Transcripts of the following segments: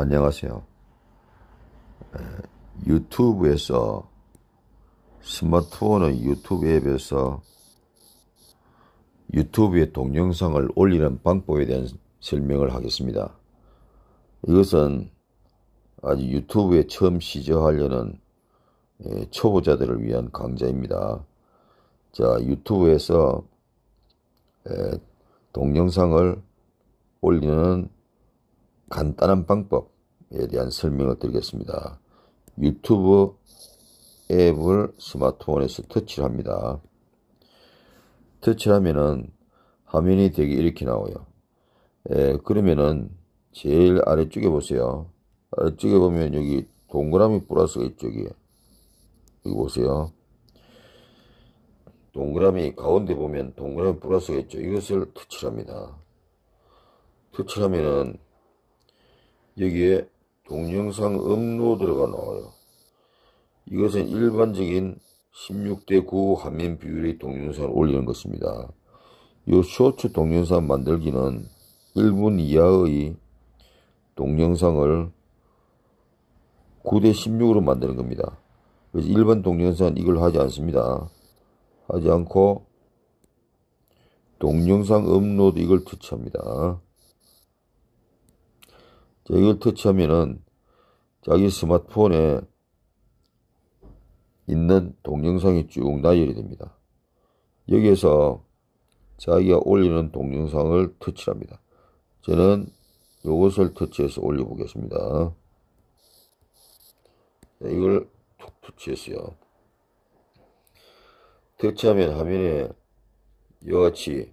안녕하세요. 유튜브에서 스마트폰의 유튜브 앱에서 유튜브의 동영상을 올리는 방법에 대한 설명을 하겠습니다. 이것은 아주 유튜브에 처음 시작하려는 초보자들을 위한 강좌입니다. 자, 유튜브에서 동영상을 올리는 간단한 방법에 대한 설명을 드리겠습니다. 유튜브 앱을 스마트폰에서 터치를 합니다. 터치를 하면은 화면이 되게 이렇게 나와요. 예, 그러면은 제일 아래쪽에 보세요. 아래쪽에 보면 여기 동그라미 플러스가 이쪽에 여기 보세요. 동그라미 가운데 보면 동그라미 플러스가 있죠. 이것을 터치합니다. 를 터치하면은 를 여기에 동영상 업로드가 나와요. 이것은 일반적인 16대 9 화면 비율의 동영상을 올리는 것입니다. 이 쇼츠 동영상 만들기는 1분 이하의 동영상을 9대 16으로 만드는 겁니다. 그래서 일반 동영상은 이걸 하지 않습니다. 하지 않고 동영상 업로드 이걸 터치합니다. 자, 이걸 터치하면은 자기 스마트폰에 있는 동영상이 쭉 나열이 됩니다. 여기에서 자기가 올리는 동영상을 터치합니다. 저는 이것을 터치해서 올려보겠습니다. 자, 이걸 툭 터치했어요. 터치하면 화면에 이와 같이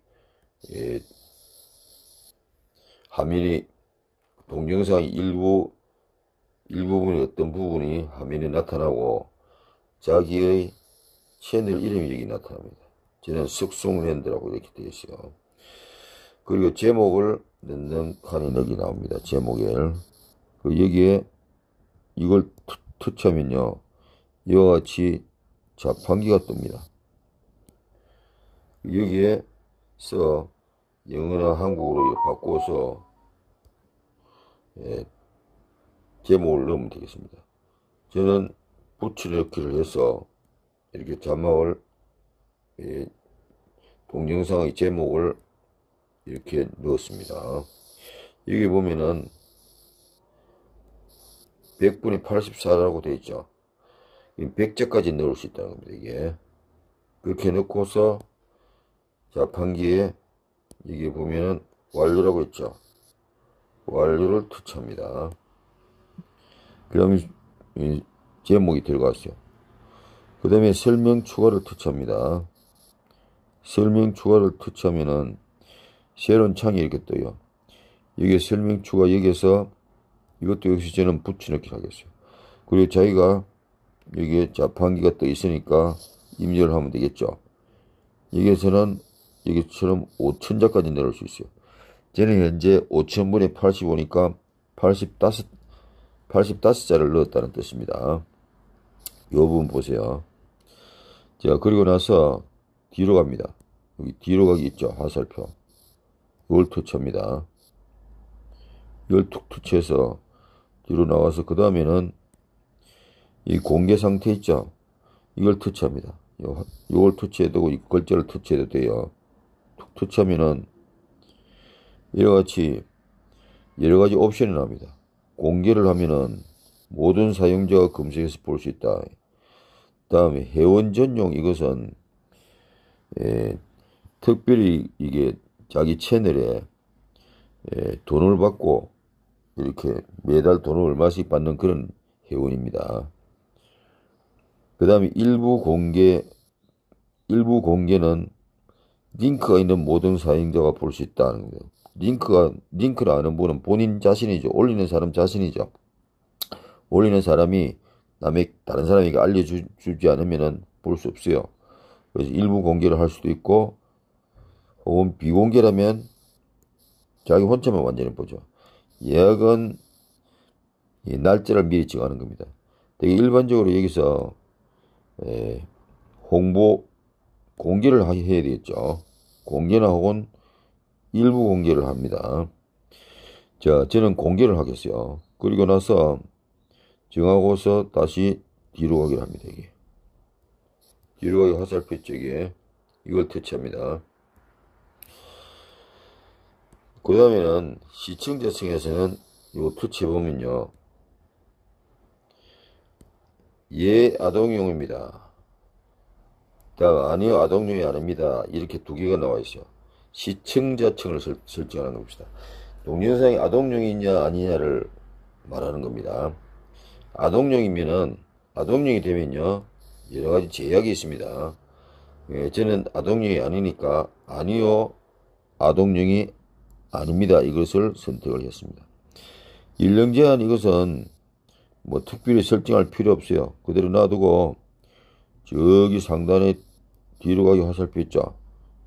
예, 화면이 동영상 일부, 일부분의 어떤 부분이 화면에 나타나고 자기의 채널 이름이 여기 나타납니다. 저는 석송랜드라고 이렇게 되어 있어요. 그리고 제목을 넣는 칸이 여기 나옵니다. 제목에. 그 여기에 이걸 터치하면요. 이와 같이 자판기가 뜹니다. 여기에서 영어나 한국어로 바꿔서 예, 제목을 넣으면 되겠습니다. 저는 붙여넣기를 해서 이렇게 자막을 예, 동영상의 제목을 이렇게 넣었습니다. 여기 보면은 1 0 0분의 84라고 되어 있죠. 100자까지 넣을 수 있다는 겁니다. 이게 그렇게 넣고서 자판기에 이게 보면은 완료라고 했죠 완료를 터치합니다. 그럼 제목이 들어갔어요. 그 다음에 설명 추가를 터치합니다. 설명 추가를 터치하면은 새로운 창이 이렇게 떠요. 여기 설명 추가 여기에서 이것도 역시 저는 붙여넣기 하겠어요. 그리고 자기가 여기에 자판기가 떠 있으니까 입력을 하면 되겠죠. 여기에서는 여기처럼 5천자까지 내려올 수 있어요. 쟤는 현재 5천분의 8 5니까 85, 85자를 넣었다는 뜻입니다. 이 부분 보세요. 자, 그리고 나서 뒤로 갑니다. 여기 뒤로 가기 있죠. 화살표. 이걸 투처입니다. 이걸 툭 투쳐서 처 뒤로 나와서 그 다음에는 이 공개 상태 있죠. 이걸 투처합니다. 요, 요걸 투처해도 되고 이 글자를 투처해도 돼요. 툭투처하면은 이러같이 여러가지 옵션이 나옵니다. 공개를 하면은 모든 사용자가 검색해서 볼 수 있다. 다음에 회원 전용 이것은 에, 예, 특별히 이게 자기 채널에 에, 예, 돈을 받고 이렇게 매달 돈을 얼마씩 받는 그런 회원입니다. 그 다음에 일부 공개 일부 공개는 링크가 있는 모든 사용자가 볼 수 있다는 거예요. 링크가 링크라는 분은 본인 자신이죠. 올리는 사람 자신이죠. 올리는 사람이 남의 다른 사람에게 알려주지 않으면은 볼 수 없어요. 그래서 일부 공개를 할 수도 있고 혹은 비공개라면 자기 혼자만 완전히 보죠. 예약은 예, 날짜를 미리 정하는 겁니다. 되게 일반적으로 여기서 예, 홍보 공개를 하, 해야 되겠죠. 공개나 혹은 일부 공개를 합니다. 자, 저는 공개를 하겠어요. 그리고 나서 정하고서 다시 뒤로 가기를 합니다. 이게. 뒤로 가기 화살표 쪽에 이걸 퇴치합니다. 그 다음에는 시청자 층에서는 요 퇴치 보면요. 예, 아동용입니다. 다음, 아니요, 아동용이 아닙니다. 이렇게 두 개가 나와 있어요. 시청자층을 설, 정하는 겁니다. 동영상이 아동용이냐 아니냐를 말하는 겁니다. 아동용이면은 아동용이 되면요 여러 가지 제약이 있습니다. 예, 저는 아동용이 아니니까 아니요 아동용이 아닙니다. 이것을 선택을 했습니다. 일령 제한 이것은 뭐 특별히 설정할 필요 없어요. 그대로 놔두고 저기 상단에 뒤로 가기 화살표 있죠.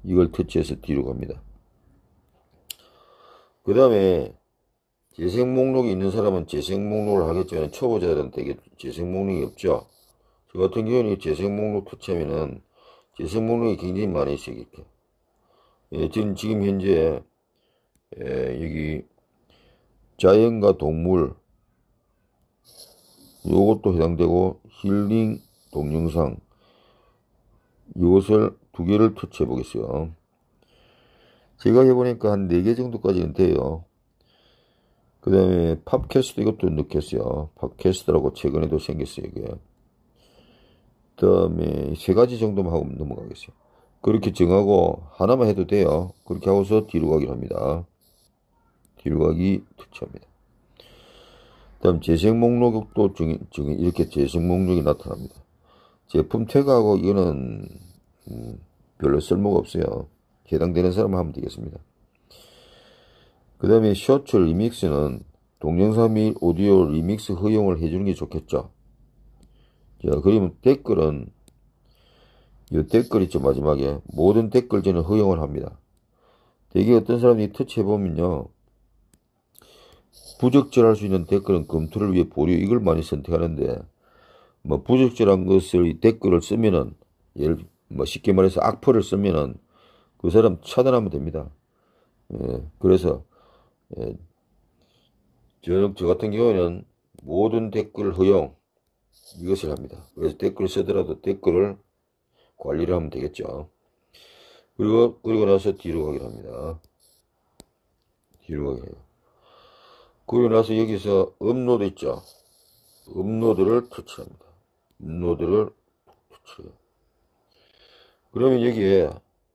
이걸 터치해서 뒤로 갑니다. 그 다음에 재생 목록이 있는 사람은 재생 목록을 하겠지만 초보자들한테 재생 목록이 없죠. 저 같은 경우는 재생 목록 터치하면은 재생 목록이 굉장히 많이 있어요. 이렇게. 예, 저는 지금 현재 예, 여기 자연과 동물 이것도 해당되고 힐링 동영상 이것을 두 개를 터치해 보겠어요. 제가 해보니까 한 네 개 정도까지는 돼요. 그 다음에 팝캐스트 이것도 넣겠어요. 팝캐스트라고 최근에도 생겼어요. 이게. 그 다음에 세 가지 정도만 하고 넘어가겠어요. 그렇게 정하고 하나만 해도 돼요. 그렇게 하고서 뒤로 가기로 합니다. 뒤로 가기 터치합니다 그 다음 재생 목록도 중, 중 이렇게 재생 목록이 나타납니다. 제품 태그하고 이거는 음, 별로 쓸모가 없어요. 해당되는 사람 하면 되겠습니다. 그 다음에 셔츠 리믹스는 동영상 및 오디오 리믹스 허용을 해주는 게 좋겠죠. 자, 그러면 댓글은 이 댓글 있죠, 마지막에. 모든 댓글 저는 허용을 합니다. 대개 어떤 사람이 터치해보면요. 부적절할 수 있는 댓글은 검토를 위해 보류 이걸 많이 선택하는데 뭐 부적절한 것을 댓글을 쓰면은 예를 뭐 쉽게 말해서 악플을 쓰면은 그 사람 차단하면 됩니다. 예, 그래서 예, 저, 저 같은 경우에는 모든 댓글 허용 이것을 합니다. 그래서 댓글 쓰더라도 댓글을 관리를 하면 되겠죠. 그리고 그리고 나서 뒤로 가기로 합니다. 뒤로 가기 해요. 그리고 나서 여기서 업로드 있죠. 업로드를 터치합니다. 업로드를 터치해요. 그러면 여기에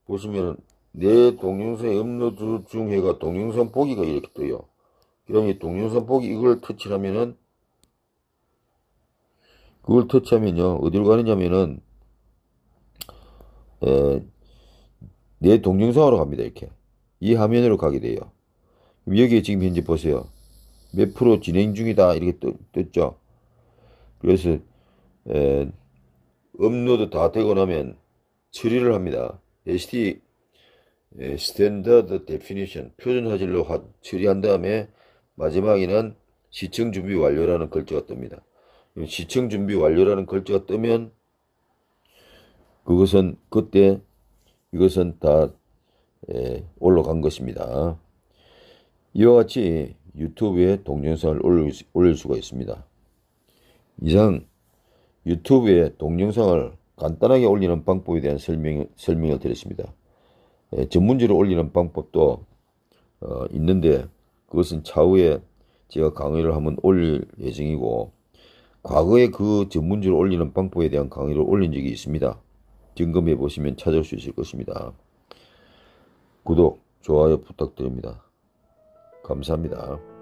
보시면 내 동영상 업로드 중해가 동영상 보기가 이렇게 떠요. 그럼 이 동영상 보기 이걸 터치하면은 그걸 터치하면요 어디로 가느냐면은 에, 내 동영상으로 갑니다 이렇게 이 화면으로 가게 돼요. 여기에 지금 현재 보세요. 몇 프로 진행 중이다 이렇게 떴, 죠 그래서 에, 업로드 다 되고 나면 처리를 합니다. ST 예, Standard Definition 표준 화질로 처리한 다음에 마지막에는 시청 준비 완료라는 글자가 뜹니다. 시청 준비 완료라는 글자가 뜨면 그것은 그때 이것은 다 예, 올라간 것입니다. 이와 같이 유튜브에 동영상을 올 올릴 수가 있습니다. 이상 유튜브에 동영상을 간단하게 올리는 방법에 대한 설명, 설명을 드렸습니다. 예, 전문지를 올리는 방법도 어, 있는데 그것은 차후에 제가 강의를 하면 올릴 예정이고 과거에 그 전문지를 올리는 방법에 대한 강의를 올린 적이 있습니다. 점검해 보시면 찾을 수 있을 것입니다. 구독, 좋아요 부탁드립니다. 감사합니다.